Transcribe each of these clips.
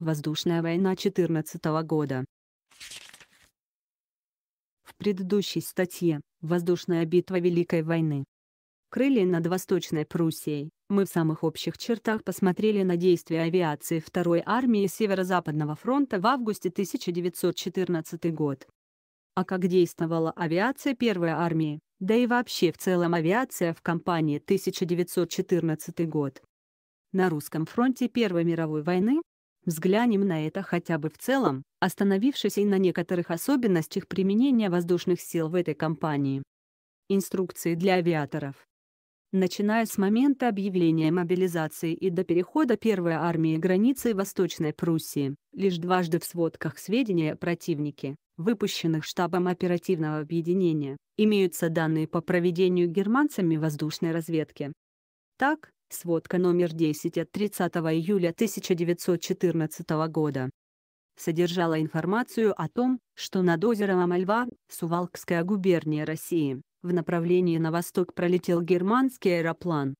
Воздушная война 14 года. В предыдущей статье «Воздушная битва Великой войны. Крылья над Восточной Пруссией» мы в самых общих чертах посмотрели на действия авиации Второй армии Северо-Западного фронта в августе 1914 год. А как действовала авиация Первой армии, да и вообще в целом авиация в кампании 1914 год. На русском фронте Первой мировой войны Взглянем на это хотя бы в целом, остановившись и на некоторых особенностях применения воздушных сил в этой компании. Инструкции для авиаторов. Начиная с момента объявления мобилизации и до перехода первой армии границы Восточной Пруссии, лишь дважды в сводках сведения о противнике, выпущенных штабом оперативного объединения, имеются данные по проведению германцами воздушной разведки. Так, Сводка номер 10 от 30 июля 1914 года. Содержала информацию о том, что над озером Амальва, Сувалкская губерния России, в направлении на восток пролетел германский аэроплан.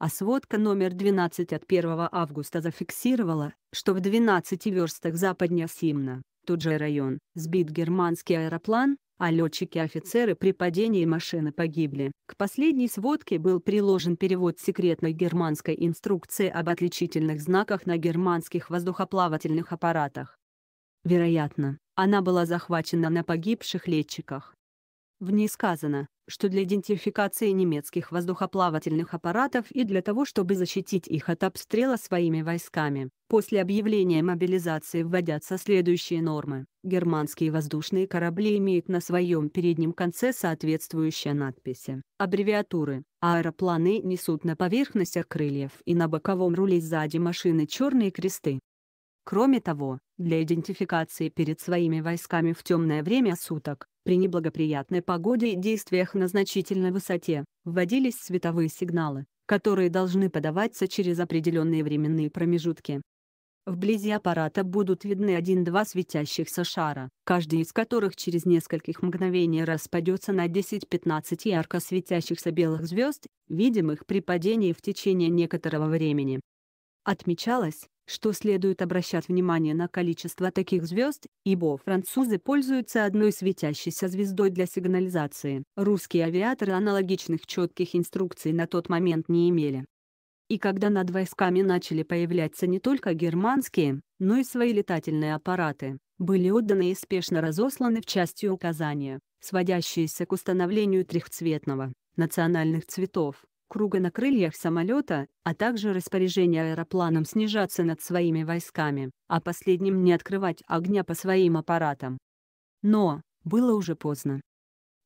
А сводка номер 12 от 1 августа зафиксировала, что в 12 верстах западнее Симна, тот же район, сбит германский аэроплан, а летчики-офицеры при падении машины погибли. К последней сводке был приложен перевод секретной германской инструкции об отличительных знаках на германских воздухоплавательных аппаратах. Вероятно, она была захвачена на погибших летчиках. В ней сказано, что для идентификации немецких воздухоплавательных аппаратов и для того, чтобы защитить их от обстрела своими войсками, после объявления мобилизации вводятся следующие нормы. Германские воздушные корабли имеют на своем переднем конце соответствующие надписи, аббревиатуры. Аэропланы несут на поверхностях крыльев и на боковом руле сзади машины черные кресты. Кроме того, для идентификации перед своими войсками в темное время суток, при неблагоприятной погоде и действиях на значительной высоте, вводились световые сигналы, которые должны подаваться через определенные временные промежутки. Вблизи аппарата будут видны один-два светящихся шара, каждый из которых через нескольких мгновений распадется на 10-15 ярко светящихся белых звезд, видимых при падении в течение некоторого времени. Отмечалось, что следует обращать внимание на количество таких звезд, ибо французы пользуются одной светящейся звездой для сигнализации. Русские авиаторы аналогичных четких инструкций на тот момент не имели. И когда над войсками начали появляться не только германские, но и свои летательные аппараты, были отданы и спешно разосланы в части указания, сводящиеся к установлению трехцветного, национальных цветов, круга на крыльях самолета, а также распоряжение аэропланам снижаться над своими войсками, а последним не открывать огня по своим аппаратам. Но, было уже поздно.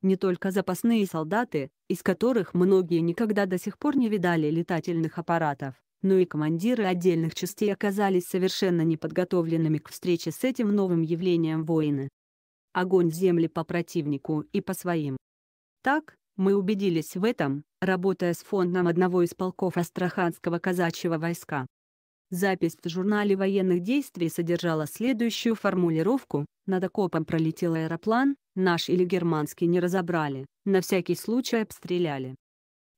Не только запасные солдаты, из которых многие никогда до сих пор не видали летательных аппаратов, но и командиры отдельных частей оказались совершенно неподготовленными к встрече с этим новым явлением войны. Огонь земли по противнику и по своим. Так, мы убедились в этом, работая с фондом одного из полков Астраханского казачьего войска. Запись в журнале военных действий содержала следующую формулировку «Над окопом пролетел аэроплан, наш или германский не разобрали, на всякий случай обстреляли».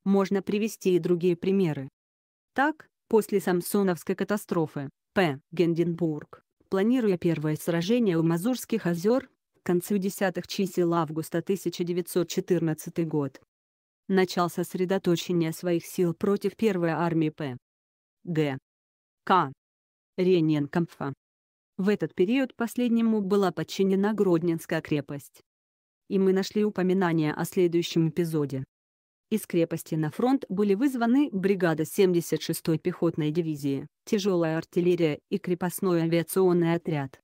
Можно привести и другие примеры. Так, после Самсоновской катастрофы, П. Генденбург, планируя первое сражение у Мазурских озер, к концу десятых чисел августа 1914 год. Начался сосредоточение своих сил против первой армии П. Г. К. Рененкомфа. В этот период последнему была подчинена Гродненская крепость. И мы нашли упоминание о следующем эпизоде. Из крепости на фронт были вызваны бригада 76-й пехотной дивизии, тяжелая артиллерия и крепостной авиационный отряд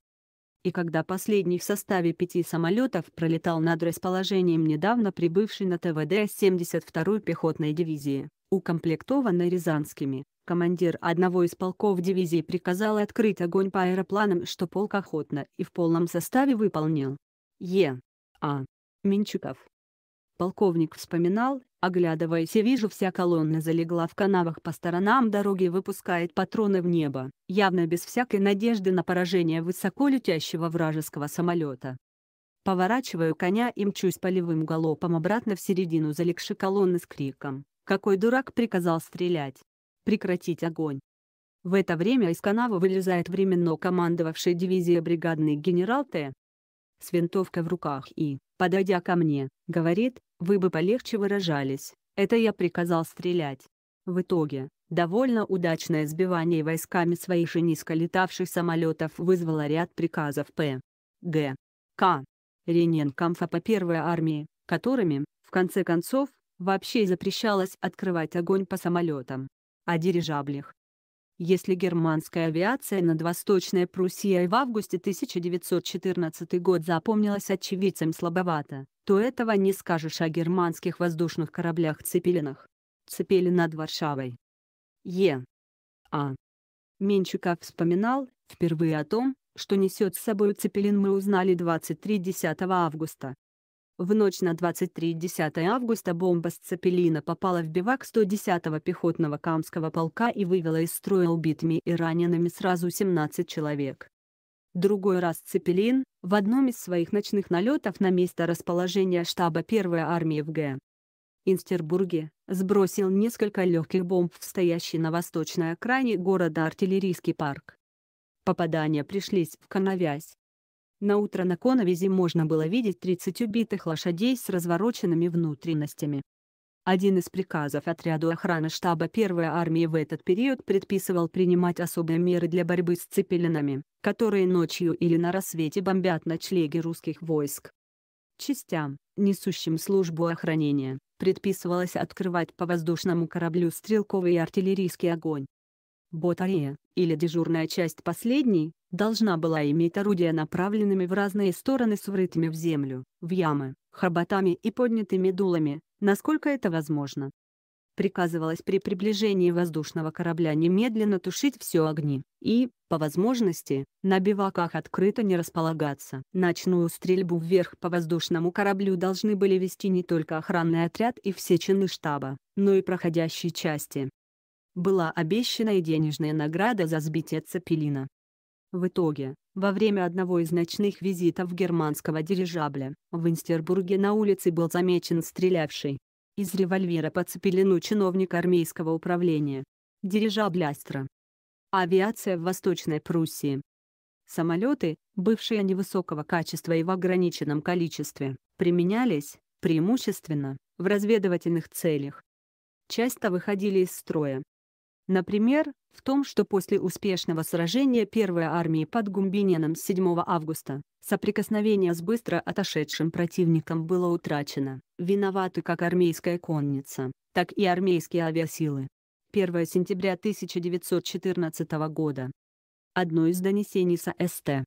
и когда последний в составе пяти самолетов пролетал над расположением недавно прибывшей на ТВД 72-й пехотной дивизии, укомплектованной рязанскими, командир одного из полков дивизии приказал открыть огонь по аэропланам, что полк охотно и в полном составе выполнил. Е. А. Минчуков. Полковник вспоминал, Оглядываясь и вижу вся колонна залегла в канавах по сторонам дороги выпускает патроны в небо, явно без всякой надежды на поражение высоко летящего вражеского самолета. Поворачиваю коня и мчусь полевым галопом обратно в середину залегшей колонны с криком «Какой дурак приказал стрелять! Прекратить огонь!» В это время из канавы вылезает временно командовавший дивизией бригадный генерал Т. С винтовкой в руках и, подойдя ко мне, говорит вы бы полегче выражались, это я приказал стрелять. В итоге, довольно удачное сбивание войсками своих же низко летавших самолетов вызвало ряд приказов П. Г. К. Рененкамфа по первой армии, которыми, в конце концов, вообще запрещалось открывать огонь по самолетам. О дирижаблях, если германская авиация над Восточной Пруссией в августе 1914 год запомнилась очевидцам слабовато, то этого не скажешь о германских воздушных кораблях-цепелинах. Цепелин над Варшавой. Е. А. Менчуков вспоминал, впервые о том, что несет с собой цепелин мы узнали 23 августа, в ночь на 23-10 августа бомба с Цепелина попала в бивак 110-го пехотного Камского полка и вывела из строя убитыми и ранеными сразу 17 человек. Другой раз Цепелин, в одном из своих ночных налетов на место расположения штаба 1-й армии в Г. Инстербурге, сбросил несколько легких бомб в стоящий на восточной окраине города артиллерийский парк. Попадания пришлись в Коновязь, на утро на коновизе можно было видеть 30 убитых лошадей с развороченными внутренностями. Один из приказов отряду охраны штаба Первой армии в этот период предписывал принимать особые меры для борьбы с цепелинами, которые ночью или на рассвете бомбят ночлеги русских войск. Частям, несущим службу охранения, предписывалось открывать по воздушному кораблю стрелковый и артиллерийский огонь, Батарея, или дежурная часть последней, должна была иметь орудия направленными в разные стороны с врытыми в землю, в ямы, хоботами и поднятыми дулами, насколько это возможно. Приказывалось при приближении воздушного корабля немедленно тушить все огни, и, по возможности, на биваках открыто не располагаться. Ночную стрельбу вверх по воздушному кораблю должны были вести не только охранный отряд и все чины штаба, но и проходящие части была обещана и денежная награда за сбитие Цепелина. В итоге, во время одного из ночных визитов германского дирижабля, в Инстербурге на улице был замечен стрелявший из револьвера по Цепелину чиновник армейского управления. Дирижабль «Астра». Авиация в Восточной Пруссии. Самолеты, бывшие невысокого качества и в ограниченном количестве, применялись, преимущественно, в разведывательных целях. Часто выходили из строя, Например, в том, что после успешного сражения первой армии под Гумбиненом 7 августа, соприкосновение с быстро отошедшим противником было утрачено. Виноваты как армейская конница, так и армейские авиасилы. 1 сентября 1914 года. Одно из донесений с АСТ.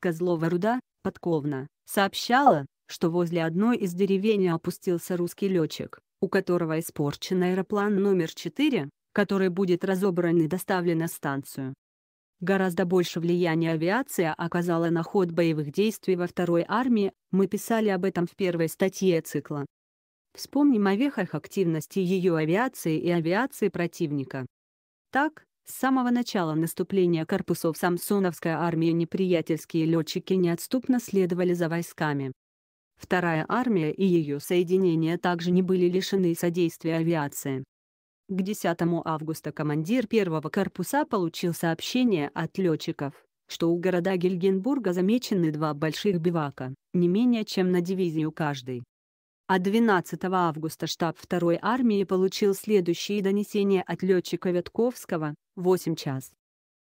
Козлова Руда, подковна, сообщала, что возле одной из деревень опустился русский летчик, у которого испорчен аэроплан номер 4, который будет разобран и доставлен на станцию. Гораздо больше влияния авиация оказала на ход боевых действий во второй армии, мы писали об этом в первой статье цикла. Вспомним о вехах активности ее авиации и авиации противника. Так, с самого начала наступления корпусов Самсоновской армии неприятельские летчики неотступно следовали за войсками. Вторая армия и ее соединения также не были лишены содействия авиации. К 10 августа командир первого корпуса получил сообщение от летчиков, что у города Гельгенбурга замечены два больших бивака, не менее чем на дивизию каждый. А 12 августа штаб 2 армии получил следующие донесения от летчика Вятковского, 8 час.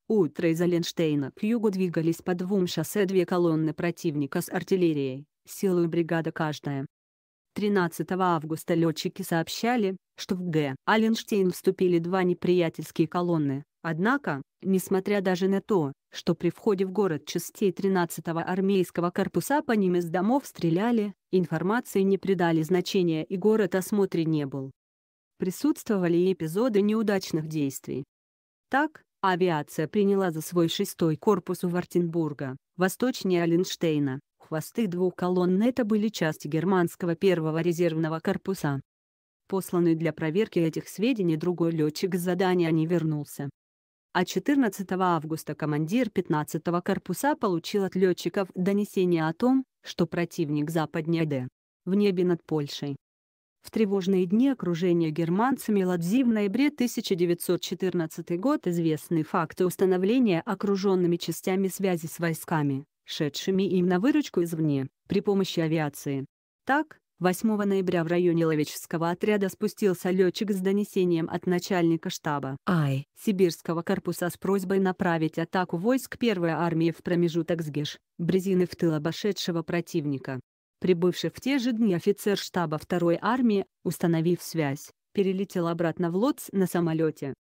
Утро из Оленштейна к югу двигались по двум шоссе две колонны противника с артиллерией, силой бригада каждая. 13 августа летчики сообщали, что в Г. Аленштейн вступили два неприятельские колонны, однако, несмотря даже на то, что при входе в город частей 13-го армейского корпуса по ним из домов стреляли, информации не придали значения и город осмотре не был. Присутствовали и эпизоды неудачных действий. Так, авиация приняла за свой шестой корпус у Вартенбурга, восточнее Аленштейна, Хвосты двух колонн это были части германского первого резервного корпуса. Посланный для проверки этих сведений другой летчик с задания не вернулся. А 14 августа командир 15-го корпуса получил от летчиков донесение о том, что противник западнее Д. В небе над Польшей. В тревожные дни окружения германцами Ладзи в ноябре 1914 год известны факты установления окруженными частями связи с войсками, шедшими им на выручку извне, при помощи авиации. Так, 8 ноября в районе Ловеческого отряда спустился летчик с донесением от начальника штаба АИ Сибирского корпуса с просьбой направить атаку войск первой армии в промежуток СГИШ, Брезины в тыл обошедшего противника. Прибывший в те же дни офицер штаба второй армии, установив связь, перелетел обратно в Лоц на самолете.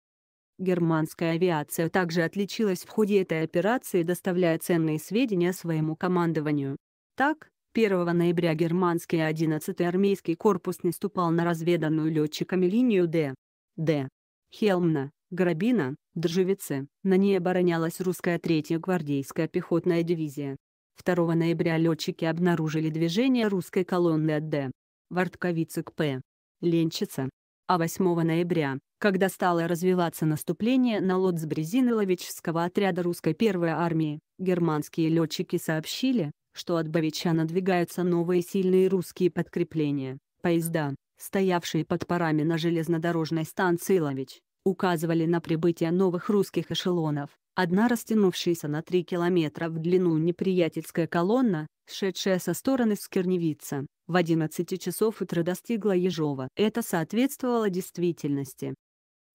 Германская авиация также отличилась в ходе этой операции, доставляя ценные сведения своему командованию. Так, 1 ноября германский 11-й армейский корпус наступал на разведанную летчиками линию Д. Д. Хелмна, Грабина, Држевице. На ней оборонялась русская 3-я гвардейская пехотная дивизия. 2 ноября летчики обнаружили движение русской колонны от Д. Вартковицы к П. Ленчица, а 8 ноября, когда стало развиваться наступление на Лотсбрезинеловичского отряда русской первой армии, германские летчики сообщили, что от Бовича надвигаются новые сильные русские подкрепления. Поезда, стоявшие под парами на железнодорожной станции Лович, указывали на прибытие новых русских эшелонов. Одна растянувшаяся на 3 километра в длину неприятельская колонна, шедшая со стороны Скерневица в 11 часов утра достигла Ежова. Это соответствовало действительности.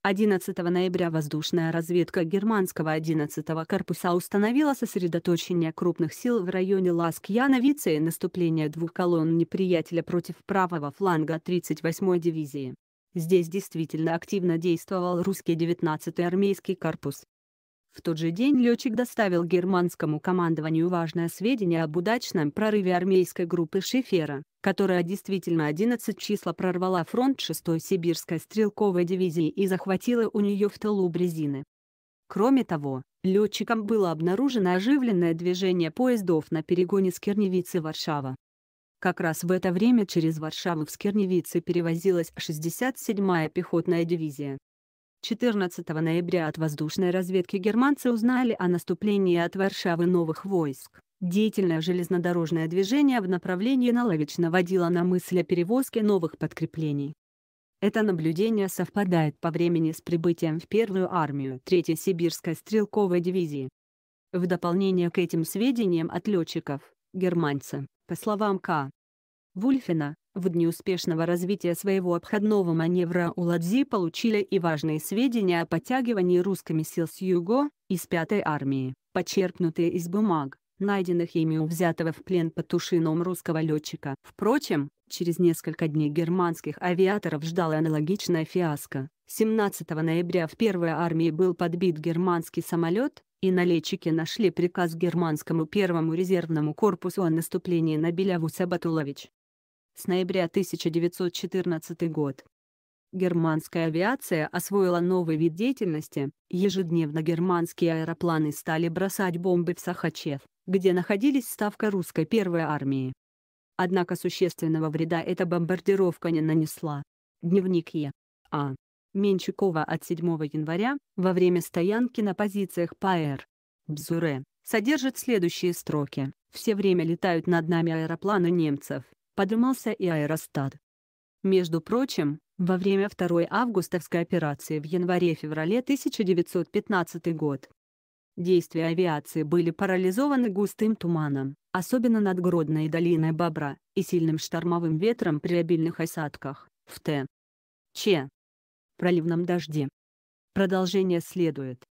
11 ноября воздушная разведка германского 11-го корпуса установила сосредоточение крупных сил в районе Ласк-Яновицы и наступление двух колонн неприятеля против правого фланга 38-й дивизии. Здесь действительно активно действовал русский 19-й армейский корпус. В тот же день летчик доставил германскому командованию важное сведение об удачном прорыве армейской группы Шифера, которая действительно 11 числа прорвала фронт 6-й сибирской стрелковой дивизии и захватила у нее в тылу Брезины. Кроме того, летчикам было обнаружено оживленное движение поездов на перегоне с Керневицы Варшава. Как раз в это время через Варшаву в Скерневице перевозилась 67-я пехотная дивизия. 14 ноября от воздушной разведки германцы узнали о наступлении от Варшавы новых войск. Деятельное железнодорожное движение в направлении Наловично водило на мысль о перевозке новых подкреплений. Это наблюдение совпадает по времени с прибытием в первую армию 3-й сибирской стрелковой дивизии. В дополнение к этим сведениям от летчиков, германцы, по словам К. Вульфина, в дни успешного развития своего обходного маневра у Ладзи получили и важные сведения о подтягивании русскими сил с юго, из пятой армии, подчеркнутые из бумаг, найденных ими у взятого в плен под тушином русского летчика. Впрочем, через несколько дней германских авиаторов ждала аналогичная фиаско. 17 ноября в первой армии был подбит германский самолет, и налетчики нашли приказ германскому первому резервному корпусу о наступлении на Белявуса Батулович с ноября 1914 год. Германская авиация освоила новый вид деятельности, ежедневно германские аэропланы стали бросать бомбы в Сахачев, где находились ставка русской первой армии. Однако существенного вреда эта бомбардировка не нанесла. Дневник Е. А. Менчукова от 7 января, во время стоянки на позициях ПАЭР. Бзуре, содержит следующие строки. Все время летают над нами аэропланы немцев подымался и аэростат. Между прочим, во время второй августовской операции в январе-феврале 1915 год действия авиации были парализованы густым туманом, особенно над Гродной долиной Бобра, и сильным штормовым ветром при обильных осадках, в Т. Ч. проливном дожде. Продолжение следует.